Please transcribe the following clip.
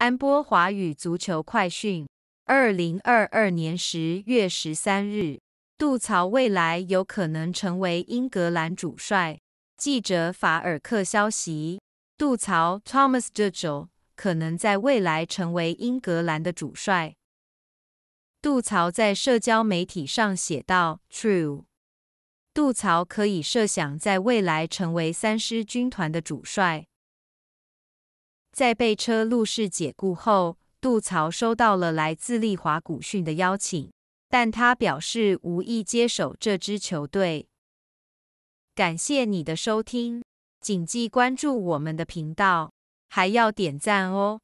安波华语足球快讯，二零二二年十月十三日，杜曹未来有可能成为英格兰主帅。记者法尔克消息，杜曹 Thomas e l 可能在未来成为英格兰的主帅。杜曹在社交媒体上写道：“True，杜曹可以设想在未来成为三狮军团的主帅。”在被车路士解雇后，杜曹收到了来自利华古训的邀请，但他表示无意接手这支球队。感谢你的收听，谨记关注我们的频道，还要点赞哦。